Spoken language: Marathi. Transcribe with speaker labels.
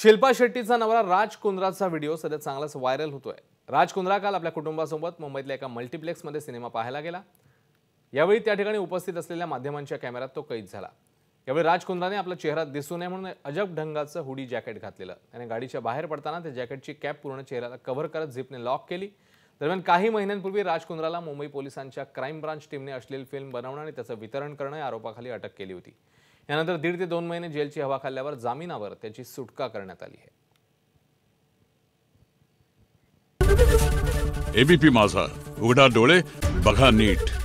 Speaker 1: शिल्पा शेट्टीचा नवरा राज कुंद्राचा व्हिडिओ सध्या चांगलाच व्हायरल होतोय राज कुंद्रा काल आपल्या कुटुंबासोबत मुंबईतल्या एका मल्टिप्लेक्समध्ये सिनेमा पाहायला गेला यावेळी त्या ठिकाणी उपस्थित असलेल्या माध्यमांच्या कॅमेऱ्यात तो कैद झाला यावेळी राज कुंद्राने आपला चेहरा दिसू नये म्हणून अजब ढंगाचं हुडी जॅकेट घातलेलं त्याने गाडीच्या बाहेर पडताना त्या जॅकेटची कॅप पूर्ण चेहऱ्याला कव्हर करत झिपने लॉक केली दरम्यान काही महिन्यांपूर्वी राज कुंद्राला मुंबई पोलिसांच्या क्राईम ब्रांच टीमने अश्लील फिल्म बनवणं आणि त्याचं वितरण करणं या आरोपाखाली अटक केली होती यानंतर दीड ते दोन महिने जेलची हवा खाल्ल्यावर जामिनावर त्याची सुटका करण्यात आली आहे
Speaker 2: एबीपी माझा उघडा डोळे बघा नीट